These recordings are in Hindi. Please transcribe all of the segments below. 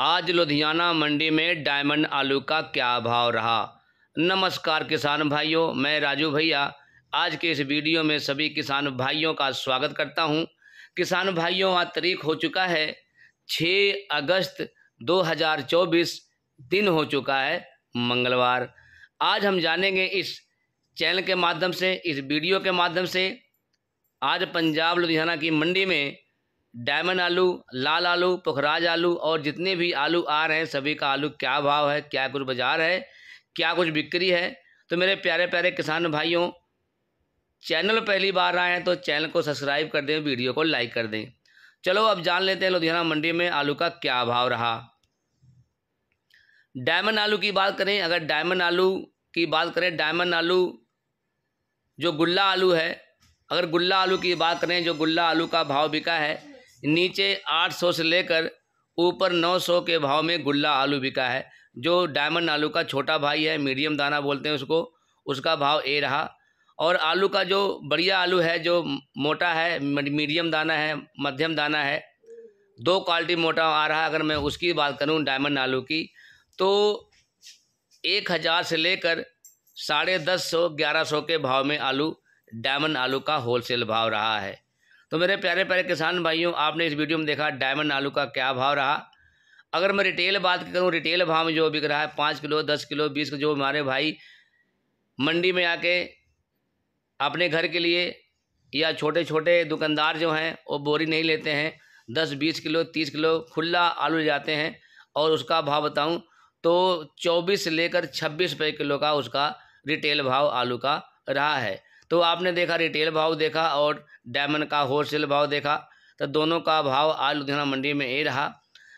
आज लुधियाना मंडी में डायमंड आलू का क्या भाव रहा नमस्कार किसान भाइयों मैं राजू भैया आज के इस वीडियो में सभी किसान भाइयों का स्वागत करता हूं किसान भाइयों आज तारीख हो चुका है 6 अगस्त 2024 दिन हो चुका है मंगलवार आज हम जानेंगे इस चैनल के माध्यम से इस वीडियो के माध्यम से आज पंजाब लुधियाना की मंडी में डायमंड आलू लाल आलू पुखराज आलू और जितने भी आलू आ रहे हैं सभी का आलू क्या भाव है क्या कुछ बाज़ार है क्या कुछ बिक्री है तो मेरे प्यारे प्यारे किसान भाइयों चैनल पहली बार आए हैं तो चैनल को सब्सक्राइब कर दें वीडियो को लाइक कर दें चलो अब जान लेते हैं लुधियाना मंडी में आलू का क्या भाव रहा डायमंड आलू की बात करें अगर डायमंड आलू की बात करें डायमंड आलू जो गुल्ला आलू है अगर गुल्ला आलू की बात करें जो गुल्ला आलू का भाव बिका है नीचे 800 से लेकर ऊपर 900 के भाव में गुल्ला आलू बिका है जो डायमंड आलू का छोटा भाई है मीडियम दाना बोलते हैं उसको उसका भाव ए रहा और आलू का जो बढ़िया आलू है जो मोटा है मीडियम दाना है मध्यम दाना है दो क्वालिटी मोटा आ रहा है अगर मैं उसकी बात करूं डायमंड आलू की तो एक हज़ार से लेकर साढ़े दस सौ ग्यारह सौ के भाव में आलू डायमंड आलू का होलसेल भाव रहा है तो मेरे प्यारे प्यारे किसान भाइयों आपने इस वीडियो में देखा डायमंड आलू का क्या भाव रहा अगर मैं रिटेल बात करूँ रिटेल भाव में जो बिक रहा है पाँच किलो दस किलो बीस किलो जो हमारे भाई मंडी में आके अपने घर के लिए या छोटे छोटे दुकानदार जो हैं वो बोरी नहीं लेते हैं दस बीस किलो तीस किलो खुला आलू ले जाते हैं और उसका भाव बताऊं तो चौबीस लेकर छब्बीस रुपये किलो का उसका रिटेल भाव आलू का रहा है तो आपने देखा रिटेल भाव देखा और डायमंड का होलसेल भाव देखा तो दोनों का भाव आज लुधियाना मंडी में ये रहा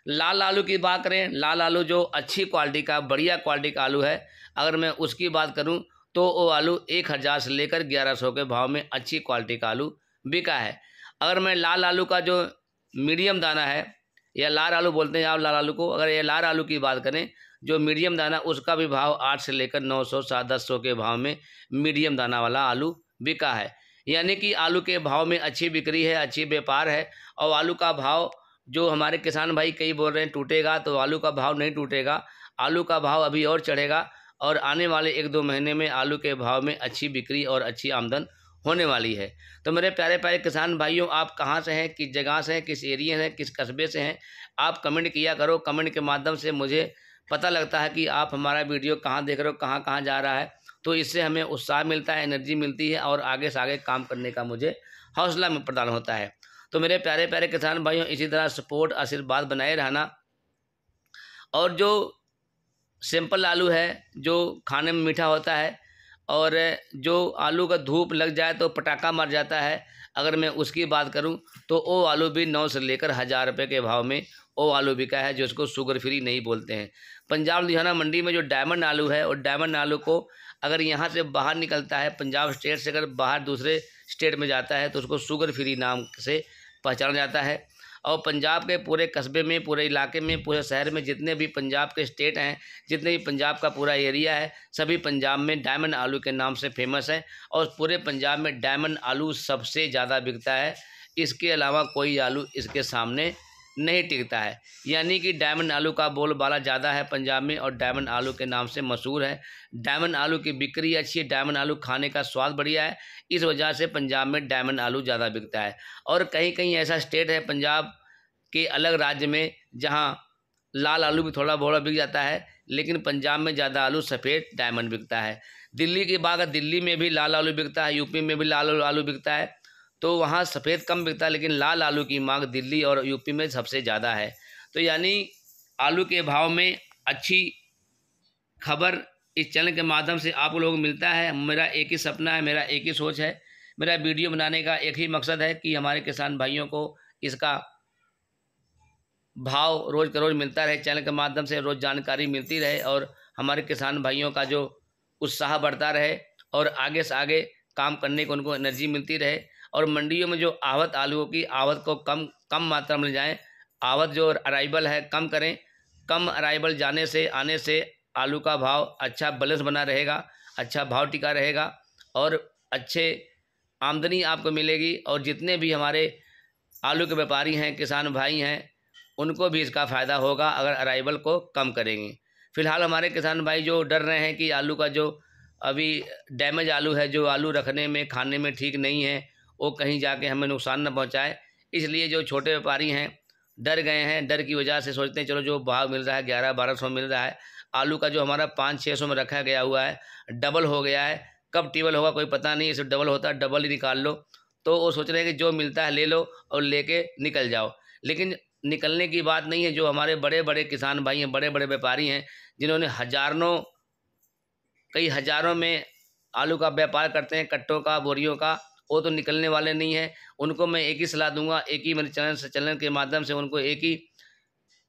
लाल आलू की बात करें लाल आलू जो अच्छी क्वालिटी का बढ़िया क्वालिटी का आलू है अगर मैं उसकी बात करूं तो वो आलू एक हज़ार से लेकर ग्यारह सौ के भाव में अच्छी क्वालिटी का आलू बिका है अगर मैं लाल आलू का जो मीडियम दाना है या लाल आलू बोलते हैं आप लाल आलू को अगर ये लाल आलू की बात करें जो मीडियम दाना उसका भी भाव आठ से लेकर नौ सौ सात दस सौ के भाव में मीडियम दाना वाला आलू बिका है यानी कि आलू के भाव में अच्छी बिक्री है अच्छी व्यापार है और आलू का भाव जो हमारे किसान भाई कई बोल रहे हैं टूटेगा तो आलू का भाव नहीं टूटेगा आलू का भाव अभी और चढ़ेगा और आने वाले एक दो महीने में आलू के भाव में अच्छी बिक्री और अच्छी आमदन होने वाली है तो मेरे प्यारे प्यारे किसान भाइयों आप कहाँ से हैं किस जगह से हैं किस एरिए हैं किस कस्बे से हैं आप कमेंट किया करो कमेंट के माध्यम से मुझे पता लगता है कि आप हमारा वीडियो कहाँ देख रहे हो कहाँ कहाँ जा रहा है तो इससे हमें उत्साह मिलता है एनर्जी मिलती है और आगे से आगे काम करने का मुझे हौसला प्रदान होता है तो मेरे प्यारे प्यारे किसान भाइयों इसी तरह सपोर्ट आशीर्वाद बनाए रहना और जो सिंपल आलू है जो खाने में मीठा होता है और जो आलू का धूप लग जाए तो पटाखा मर जाता है अगर मैं उसकी बात करूं तो वो आलू भी नौ से लेकर हज़ार रुपये के भाव में वो आलू बिका है जिसको शुगर फ्री नहीं बोलते हैं पंजाब लुधियाना मंडी में जो डायमंड आलू है और डायमंड आलू को अगर यहाँ से बाहर निकलता है पंजाब स्टेट से अगर बाहर दूसरे स्टेट में जाता है तो उसको शुगर फ्री नाम से पहचाना जाता है और पंजाब के पूरे कस्बे में पूरे इलाके में पूरे शहर में जितने भी पंजाब के स्टेट हैं जितने भी पंजाब का पूरा एरिया है सभी पंजाब में डायमंड आलू के नाम से फेमस है और पूरे पंजाब में डायमंड आलू सबसे ज़्यादा बिकता है इसके अलावा कोई आलू इसके सामने नहीं टिकता है यानी कि डायमंड आलू का बोलबाला ज़्यादा है पंजाब में और डायमंड आलू के नाम से मशहूर है डायमंड आलू की बिक्री अच्छी है डायमंड आलू खाने का स्वाद बढ़िया है इस वजह से पंजाब में डायमंड आलू ज़्यादा बिकता है और कहीं कहीं ऐसा स्टेट है पंजाब के अलग राज्य में जहाँ लाल आलू भी थोड़ा बहुत बिक जाता है लेकिन पंजाब में ज़्यादा आलू सफ़ेद डायमंड बिकता है दिल्ली की बात दिल्ली में भी लाल आलू बिकता है यूपी में भी लाल आलू बिकता है तो वहाँ सफ़ेद कम बिकता है लेकिन लाल आलू की मांग दिल्ली और यूपी में सबसे ज़्यादा है तो यानी आलू के भाव में अच्छी खबर इस चैनल के माध्यम से आप लोगों को मिलता है मेरा एक ही सपना है मेरा एक ही सोच है मेरा वीडियो बनाने का एक ही मकसद है कि हमारे किसान भाइयों को इसका भाव रोज़ का रोज़ मिलता रहे चैनल के माध्यम से रोज़ जानकारी मिलती रहे और हमारे किसान भाइयों का जो उत्साह बढ़ता रहे और आगे से आगे काम करने को उनको एनर्जी मिलती रहे और मंडियों में जो आवत आलूओं की आवत को कम कम मात्रा में ले जाएँ आवत जो अराइवल है कम करें कम अराइवल जाने से आने से आलू का भाव अच्छा बलस बना रहेगा अच्छा भाव टिका रहेगा और अच्छे आमदनी आपको मिलेगी और जितने भी हमारे आलू के व्यापारी हैं किसान भाई हैं उनको भी इसका फ़ायदा होगा अगर अराइवल को कम करेंगे फ़िलहाल हमारे किसान भाई जो डर रहे हैं कि आलू का जो अभी डैमेज आलू है जो आलू रखने में खाने में ठीक नहीं है वो कहीं जाके हमें नुकसान न पहुंचाए इसलिए जो छोटे व्यापारी हैं डर गए हैं डर की वजह से सोचते हैं चलो जो भाव मिल रहा है ग्यारह बारह सौ मिल रहा है आलू का जो हमारा पाँच छः सौ में रखा गया हुआ है डबल हो गया है कब टेबल होगा कोई पता नहीं इसे डबल होता है डबल ही निकाल लो तो वो सोच रहे हैं कि जो मिलता है ले लो और कर निकल जाओ लेकिन निकलने की बात नहीं है जो हमारे बड़े बड़े किसान भाई हैं बड़े बड़े व्यापारी हैं जिन्होंने हजारों कई हजारों में आलू का व्यापार करते हैं कट्टों का बोरियों का वो तो निकलने वाले नहीं हैं उनको मैं एक ही सलाह दूंगा एक ही मेरे चैनल से चैनल के माध्यम से उनको एक ही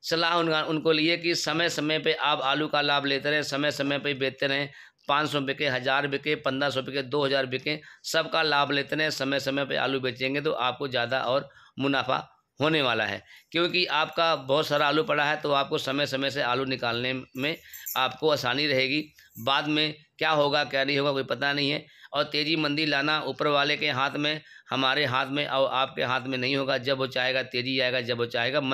सलाह उनका उनको लिए कि समय समय पे आप आलू का लाभ लेते रहें समय समय पे बेचते रहें पाँच सौ बिके हज़ार बिके पंद्रह सौ बिके दो हज़ार बिके सबका लाभ लेते रहें समय समय पे आलू बेचेंगे तो आपको ज़्यादा और मुनाफा होने वाला है क्योंकि आपका बहुत सारा आलू पड़ा है तो आपको समय समय से आलू निकालने में आपको आसानी रहेगी बाद में क्या होगा क्या नहीं होगा कोई पता नहीं है और तेज़ी मंदी लाना ऊपर वाले के हाथ में हमारे हाथ में और आपके हाथ में नहीं होगा जब वो चाहेगा तेज़ी आएगा जब वो चाहेगा